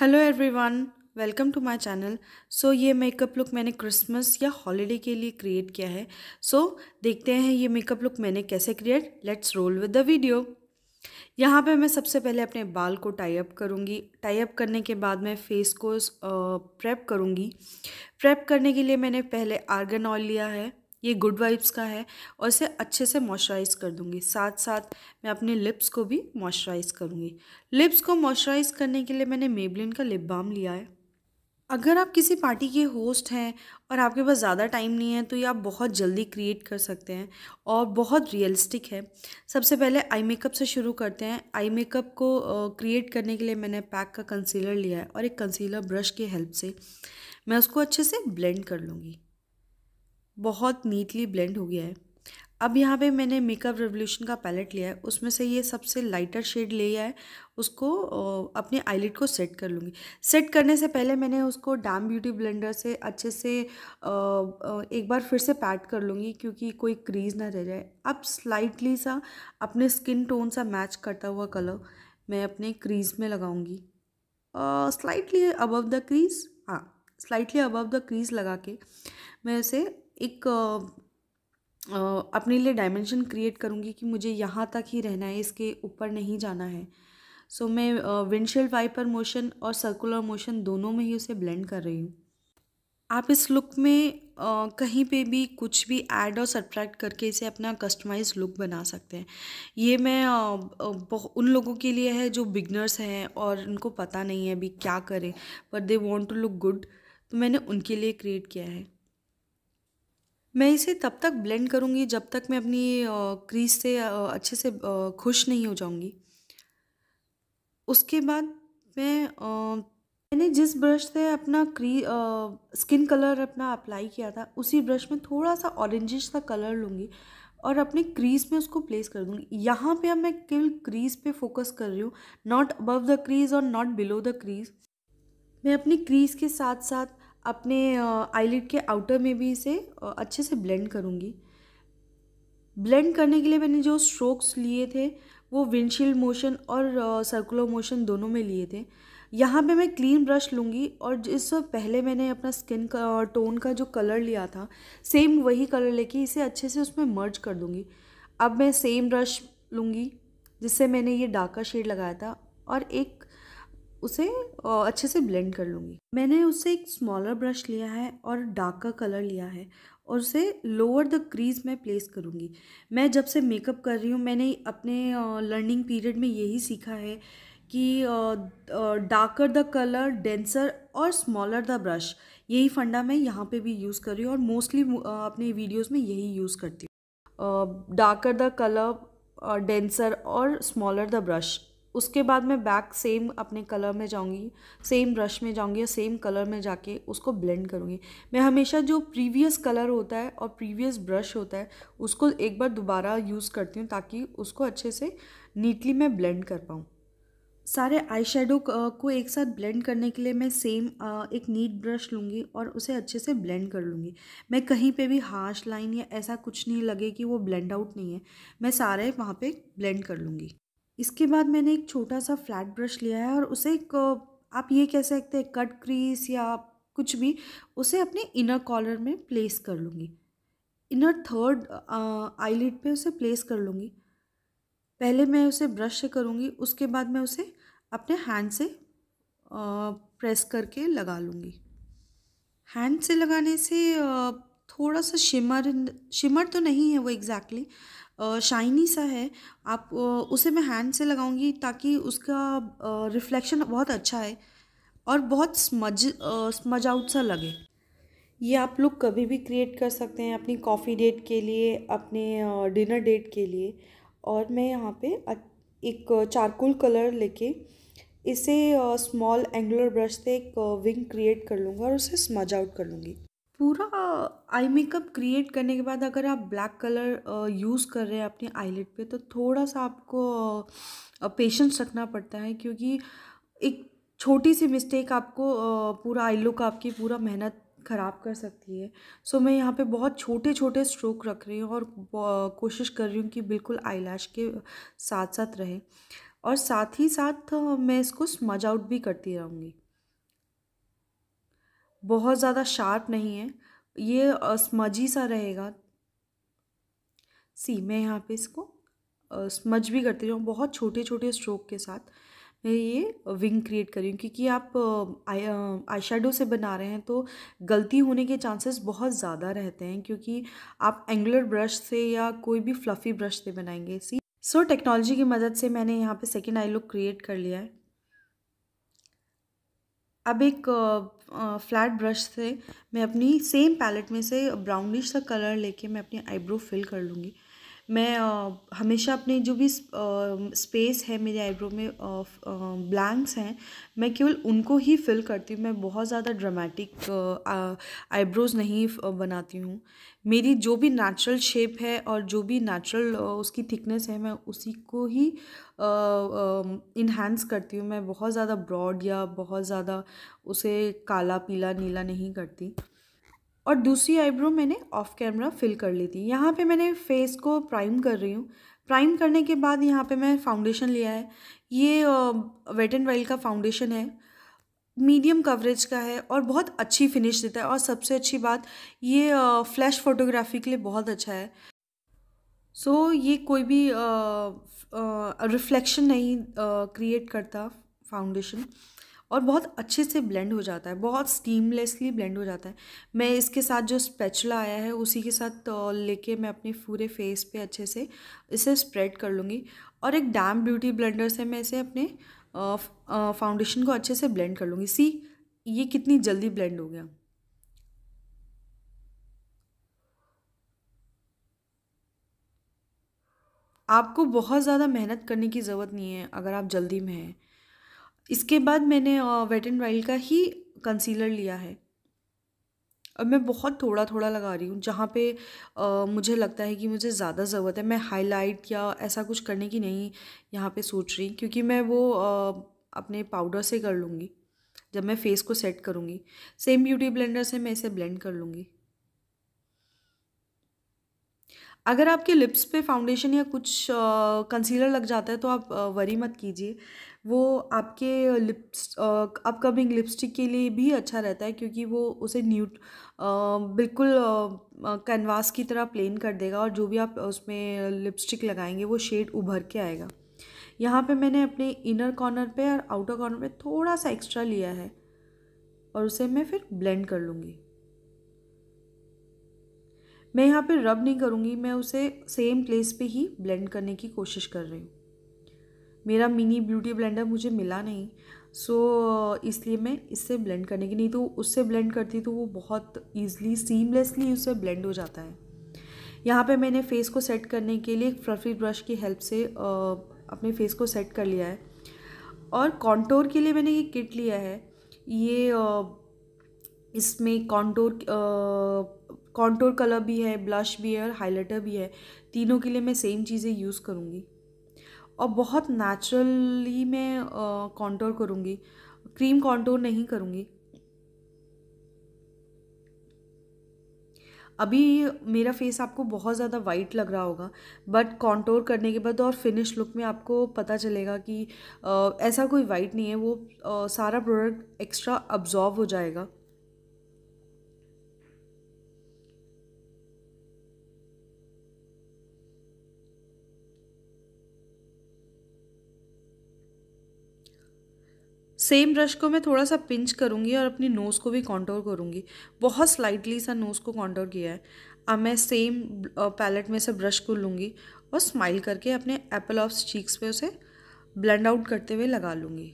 hello everyone welcome to my channel so ये makeup look मैंने Christmas या holiday के लिए क्रिएट किया है सो so, देखते हैं ये मेकअप लुक मैंने कैसे create let's roll with the video यहाँ पे मैं सबसे पहले अपने बाल को टाई अप करूँगी टाई अप करने के बाद मैं फेस को प्रेप करूँगी प्रेप करने के लिए मैंने पहले आर्गन ऑयल लिया है ये गुड वाइब्स का है और इसे अच्छे से मॉइस्चराइज़ कर दूँगी साथ साथ मैं अपने लिप्स को भी मॉइस्चराइज़ करूँगी लिप्स को मॉइस्चराइज़ करने के लिए मैंने मेबलिन का लिप बाम लिया है अगर आप किसी पार्टी के होस्ट हैं और आपके पास ज़्यादा टाइम नहीं है तो ये आप बहुत जल्दी क्रिएट कर सकते हैं और बहुत रियलिस्टिक है सबसे पहले आई मेकअप से शुरू करते हैं आई मेकअप को क्रिएट करने के लिए मैंने पैक का कंसीलर लिया है और एक कंसीलर ब्रश की हेल्प से मैं उसको अच्छे से ब्लेंड कर लूँगी बहुत नीटली ब्लेंड हो गया है अब यहाँ पे मैंने मेकअप रेवोल्यूशन का पैलेट लिया है उसमें से ये सबसे लाइटर शेड लिया है उसको अपने आईलिड को सेट कर लूँगी सेट करने से पहले मैंने उसको डैम ब्यूटी ब्लेंडर से अच्छे से एक बार फिर से पैट कर लूँगी क्योंकि कोई क्रीज ना रह जाए अब स्लाइटली सा अपने स्किन टोन सा मैच करता हुआ कलर मैं अपने क्रीज में लगाऊँगी स्लाइटली अबव द क्रीज हाँ स्लाइटली अबव द क्रीज लगा के मैं उसे एक अपने लिए डायमेंशन क्रिएट करूँगी कि मुझे यहाँ तक ही रहना है इसके ऊपर नहीं जाना है सो so, मैं विंडशील्ड वाइपर मोशन और सर्कुलर मोशन दोनों में ही उसे ब्लेंड कर रही हूँ आप इस लुक में आ, कहीं पे भी कुछ भी ऐड और सब्ट्रैक्ट करके इसे अपना कस्टमाइज लुक बना सकते हैं ये मैं आ, उन लोगों के लिए है जो बिगनर्स हैं और उनको पता नहीं है अभी क्या करें but they want to look good तो मैंने उनके लिए क्रिएट किया है मैं इसे तब तक ब्लेंड करूँगी जब तक मैं अपनी क्रीज से अच्छे से खुश नहीं हो जाऊँगी उसके बाद मैं मैंने जिस ब्रश से अपना क्री स्किन कलर अपना अप्लाई किया था उसी ब्रश में थोड़ा सा ऑरेंजिश सा कलर लूँगी और अपने क्रीज में उसको प्लेस कर दूँगी यहाँ पे अब मैं केवल क्रीज पे फोकस कर रही हूँ नॉट अबव द क्रीज और नॉट बिलो द क्रीज मैं अपनी क्रीज के साथ साथ अपने आईलिड के आउटर में भी इसे अच्छे से ब्लेंड करूँगी ब्लेंड करने के लिए मैंने जो स्ट्रोक्स लिए थे वो विंडशील्ड मोशन और सर्कुलर मोशन दोनों में लिए थे यहाँ पे मैं क्लीन ब्रश लूँगी और जिस पहले मैंने अपना स्किन का टोन का जो कलर लिया था सेम वही कलर लेके इसे अच्छे से उसमें मर्ज कर दूँगी अब मैं सेम ब्रश लूँगी जिससे मैंने ये डार्कर शेड लगाया था और एक उसे अच्छे से ब्लेंड कर लूँगी मैंने उससे एक स्मॉलर ब्रश लिया है और डार्क कलर लिया है और उसे लोअर द क्रीज में प्लेस करूँगी मैं जब से मेकअप कर रही हूँ मैंने अपने लर्निंग पीरियड में यही सीखा है कि डार्कर द कलर डेंसर और स्मॉलर द ब्रश यही फंडा मैं यहाँ पे भी यूज़ कर रही हूँ और मोस्टली अपने वीडियोस में यही यूज़ करती हूँ डार्कर द कलर डेंसर और स्मॉलर द ब्रश उसके बाद मैं बैक सेम अपने कलर में जाऊंगी सेम ब्रश में जाऊंगी या सेम कलर में जाके उसको ब्लेंड करूंगी मैं हमेशा जो प्रीवियस कलर होता है और प्रीवियस ब्रश होता है उसको एक बार दोबारा यूज़ करती हूँ ताकि उसको अच्छे से नीटली मैं ब्लेंड कर पाऊँ सारे आई शेडो को एक साथ ब्लेंड करने के लिए मैं सेम एक नीट ब्रश लूँगी और उसे अच्छे से ब्लेंड कर लूँगी मैं कहीं पे भी हार्श लाइन या ऐसा कुछ नहीं लगे कि वो ब्लेंड आउट नहीं है मैं सारे वहाँ पे ब्लेंड कर लूँगी इसके बाद मैंने एक छोटा सा फ्लैट ब्रश लिया है और उसे एक आप ये कह सकते हैं कट क्रीस या कुछ भी उसे अपने इनर कॉलर में प्लेस कर लूँगी इनर थर्ड आईलिड पे उसे प्लेस कर लूँगी पहले मैं उसे ब्रश से करूँगी उसके बाद मैं उसे अपने हैंड से आ, प्रेस करके लगा लूँगी हैंड से लगाने से आ, थोड़ा सा शिमर शिमर तो नहीं है वो एग्जैक्टली शाइनी सा है आप उसे मैं हैंड से लगाऊंगी ताकि उसका रिफ्लेक्शन बहुत अच्छा है और बहुत स्मज स्मज आउट सा लगे ये आप लोग कभी भी क्रिएट कर सकते हैं अपनी कॉफ़ी डेट के लिए अपने डिनर डेट के लिए और मैं यहाँ पे एक चारकोल कलर लेके इसे स्मॉल एंगुलर ब्रश से एक विंग क्रिएट कर लूँगा और उसे स्मज आउट कर लूँगी पूरा आई मेकअप क्रिएट करने के बाद अगर आप ब्लैक कलर यूज़ कर रहे हैं अपने आईलेट पे तो थोड़ा सा आपको पेशेंस रखना पड़ता है क्योंकि एक छोटी सी मिस्टेक आपको पूरा आई लुक आपकी पूरा मेहनत ख़राब कर सकती है सो so, मैं यहाँ पे बहुत छोटे छोटे स्ट्रोक रख रही हूँ और कोशिश कर रही हूँ कि बिल्कुल आईलैश के साथ साथ रहे और साथ ही साथ मैं इसको स्मज आउट भी करती रहूँगी बहुत ज़्यादा शार्प नहीं है ये स्मजी सा रहेगा सी मैं यहाँ पे इसको स्मज भी करती हूँ बहुत छोटे छोटे स्ट्रोक के साथ मैं ये विंग क्रिएट करी हूँ क्योंकि आप आई शेडो से बना रहे हैं तो गलती होने के चांसेस बहुत ज़्यादा रहते हैं क्योंकि आप एंगुलर ब्रश से या कोई भी फ्लफ़ी ब्रश से बनाएंगे सी सो so, टेक्नोलॉजी की मदद से मैंने यहाँ पे सेकेंड आई लुक क्रिएट कर लिया है अब एक फ्लैट ब्रश से मैं अपनी सेम पैलेट में से ब्राउनिश सा कलर लेके मैं अपनी आईब्रो फिल कर लूँगी मैं हमेशा अपने जो भी स्पेस है मेरे आईब्रो में ब्लैंक्स हैं मैं केवल उनको ही फिल करती हूँ मैं बहुत ज़्यादा ड्रामेटिक आईब्रोज़ नहीं बनाती हूँ मेरी जो भी नेचुरल शेप है और जो भी नेचुरल उसकी थिकनेस है मैं उसी को ही इन्हेंस करती हूँ मैं बहुत ज़्यादा ब्रॉड या बहुत ज़्यादा उसे काला पीला नीला नहीं करती और दूसरी आईब्रो मैंने ऑफ कैमरा फिल कर ली थी यहाँ पे मैंने फेस को प्राइम कर रही हूँ प्राइम करने के बाद यहाँ पे मैं फाउंडेशन लिया है ये वेट एंड वाइल्ड का फाउंडेशन है मीडियम कवरेज का है और बहुत अच्छी फिनिश देता है और सबसे अच्छी बात ये फ्लैश फोटोग्राफी के लिए बहुत अच्छा है सो so, ये कोई भी रिफ्लेक्शन नहीं क्रिएट करता फाउंडेशन और बहुत अच्छे से ब्लेंड हो जाता है बहुत स्टीमलेसली ब्लेंड हो जाता है मैं इसके साथ जो स्पेचला आया है उसी के साथ लेके मैं अपने पूरे फेस पे अच्छे से इसे स्प्रेड कर लूँगी और एक डैम ब्यूटी ब्लेंडर से मैं इसे अपने फाउंडेशन को अच्छे से ब्लेंड कर लूँगी सी ये कितनी जल्दी ब्लेंड हो गया आपको बहुत ज़्यादा मेहनत करने की ज़रूरत नहीं है अगर आप जल्दी में हैं इसके बाद मैंने वेट एंड वाइल्ड का ही कंसीलर लिया है अब मैं बहुत थोड़ा थोड़ा लगा रही हूँ जहाँ पे आ, मुझे लगता है कि मुझे ज़्यादा ज़रूरत है मैं हाईलाइट या ऐसा कुछ करने की नहीं यहाँ पे सोच रही क्योंकि मैं वो आ, अपने पाउडर से कर लूँगी जब मैं फेस को सेट करूँगी सेम ब्यूटी ब्लेंडर से मैं इसे ब्लेंड कर लूँगी अगर आपके लिप्स पे फाउंडेशन या कुछ कंसीलर लग जाता है तो आप वरी मत कीजिए वो आपके लिप्स अपकमिंग लिपस्टिक के लिए भी अच्छा रहता है क्योंकि वो उसे न्यूट बिल्कुल कैनवास की तरह प्लेन कर देगा और जो भी आप उसमें लिपस्टिक लगाएंगे वो शेड उभर के आएगा यहाँ पे मैंने अपने इनर कॉर्नर पे और आउटर कॉर्नर पे थोड़ा सा एक्स्ट्रा लिया है और उसे मैं फिर ब्लेंड कर लूँगी मैं यहाँ पे रब नहीं करूँगी मैं उसे सेम प्लेस पे ही ब्लेंड करने की कोशिश कर रही हूँ मेरा मिनी ब्यूटी ब्लेंडर मुझे मिला नहीं सो so, इसलिए मैं इससे ब्लेंड करने की नहीं तो उससे ब्लेंड करती तो वो बहुत ईजिली सीमलेसली उससे ब्लेंड हो जाता है यहाँ पे मैंने फेस को सेट करने के लिए एक फ्लफी ब्रश की हेल्प से अपने फेस को सेट कर लिया है और कॉन्टोर के लिए मैंने ये किट लिया है ये इसमें कॉन्टोर कॉन्टोर कलर भी है ब्लश भी है और हाइलाइटर भी है तीनों के लिए मैं सेम चीज़ें यूज़ करूँगी और बहुत नेचुरली मैं कॉन्टोर करूँगी क्रीम कॉन्टोर नहीं करूँगी अभी मेरा फेस आपको बहुत ज़्यादा वाइट लग रहा होगा बट कॉन्टोर करने के बाद और फिनिश लुक में आपको पता चलेगा कि आ, ऐसा कोई वाइट नहीं है वो आ, सारा प्रोडक्ट एक्स्ट्रा अब्जॉर्व हो जाएगा सेम ब्रश को मैं थोड़ा सा पिंच करूँगी और अपनी नोज़ को भी कॉन्टोर करूँगी बहुत स्लाइटली सा नोज़ को कॉन्टोर किया है अब मैं सेम पैलेट में से ब्रश को लूँगी और स्माइल करके अपने एप्पल ऑफ चीक्स पे उसे ब्लेंड आउट करते हुए लगा लूँगी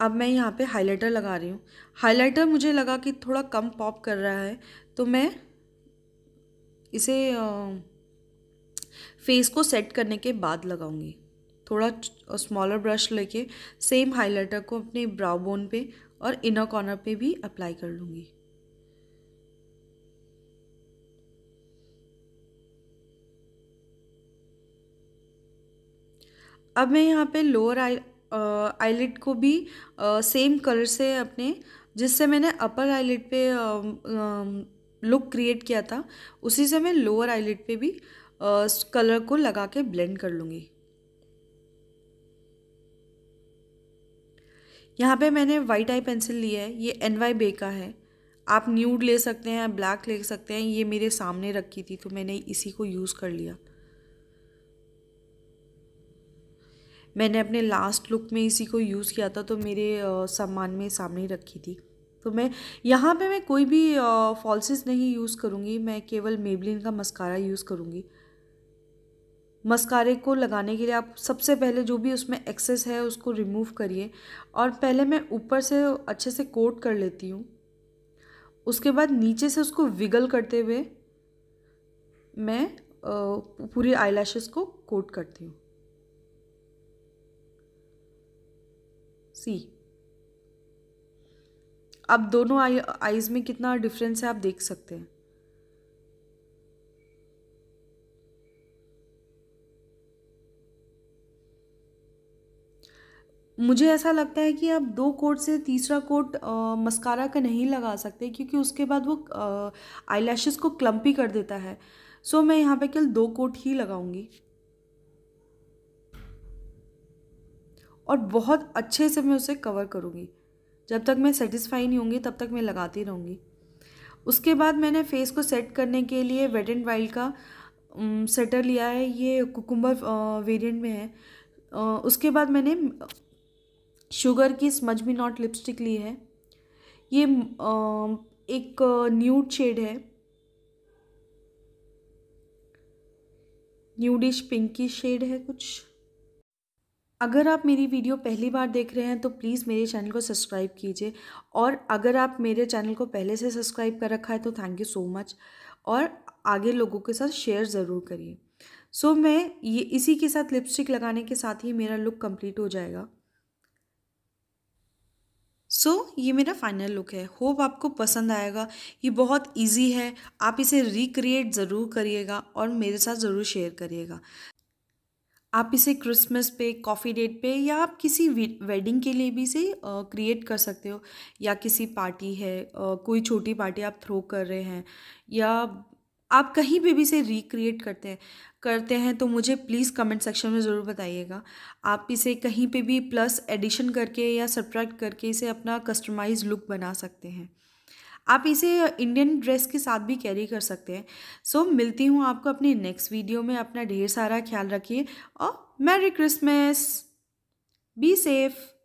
अब मैं यहाँ पे हाइलाइटर लगा रही हूँ हाइलाइटर मुझे लगा कि थोड़ा कम पॉप कर रहा है तो मैं इसे आ, फेस को सेट करने के बाद लगाऊंगी थोड़ा स्मॉलर ब्रश लेके सेम हाइलाइटर को अपने ब्राउ बोन पे और इनर कॉर्नर पे भी अप्लाई कर लूँगी अब मैं यहाँ पे लोअर आई आईलिट को भी आ, सेम कलर से अपने जिससे मैंने अपर आईलिट पे आ, आ, लुक क्रिएट किया था उसी से मैं लोअर आईलिट पे भी कलर को लगा के ब्लेंड कर लूँगी यहाँ पे मैंने वाइट आई पेंसिल ली है ये एन वाई बे का है आप न्यूड ले सकते हैं ब्लैक ले सकते हैं ये मेरे सामने रखी थी तो मैंने इसी को यूज़ कर लिया मैंने अपने लास्ट लुक में इसी को यूज़ किया था तो मेरे सामान में सामने रखी थी तो मैं यहाँ पे मैं कोई भी फॉल्सेस नहीं यूज़ करूँगी मैं केवल मेबलिन का मस्कारा यूज़ करूँगी मस्कारे को लगाने के लिए आप सबसे पहले जो भी उसमें एक्सेस है उसको रिमूव करिए और पहले मैं ऊपर से अच्छे से कोट कर लेती हूँ उसके बाद नीचे से उसको विगल करते हुए मैं पूरी आई को कोट करती हूँ सी अब दोनों आई आईज़ में कितना डिफरेंस है आप देख सकते हैं मुझे ऐसा लगता है कि आप दो कोट से तीसरा कोट मस्कारा का नहीं लगा सकते क्योंकि उसके बाद वो आई को क्लम्पी कर देता है सो मैं यहाँ पे केवल दो कोट ही लगाऊंगी और बहुत अच्छे से मैं उसे कवर करूँगी जब तक मैं सेटिस्फाई नहीं होंगी तब तक मैं लगाती रहूँगी उसके बाद मैंने फेस को सेट करने के लिए वेट एंड वाइल्ड का सेटर लिया है ये कुकुम्बर वेरिएंट में है उसके बाद मैंने शुगर की स्मज भी नॉट लिपस्टिक ली है ये एक न्यूड शेड है न्यूडिश पिंकी शेड है कुछ अगर आप मेरी वीडियो पहली बार देख रहे हैं तो प्लीज़ मेरे चैनल को सब्सक्राइब कीजिए और अगर आप मेरे चैनल को पहले से सब्सक्राइब कर रखा है तो थैंक यू सो मच और आगे लोगों के साथ शेयर ज़रूर करिए सो so, मैं ये इसी के साथ लिपस्टिक लगाने के साथ ही मेरा लुक कंप्लीट हो जाएगा सो so, ये मेरा फाइनल लुक है होप आपको पसंद आएगा ये बहुत इजी है आप इसे रिक्रिएट ज़रूर करिएगा और मेरे साथ ज़रूर शेयर करिएगा आप इसे क्रिसमस पे कॉफ़ी डेट पे या आप किसी वेडिंग के लिए भी इसे क्रिएट कर सकते हो या किसी पार्टी है कोई छोटी पार्टी आप थ्रो कर रहे हैं या आप कहीं पे भी इसे रिक्रिएट करते हैं करते हैं तो मुझे प्लीज़ कमेंट सेक्शन में ज़रूर बताइएगा आप इसे कहीं पे भी प्लस एडिशन करके या सब्ट्रैक्ट करके इसे अपना कस्टमाइज लुक बना सकते हैं आप इसे इंडियन ड्रेस के साथ भी कैरी कर सकते हैं सो so, मिलती हूँ आपको अपने नेक्स्ट वीडियो में अपना ढेर सारा ख्याल रखिए और मैरी क्रिसमस बी सेफ़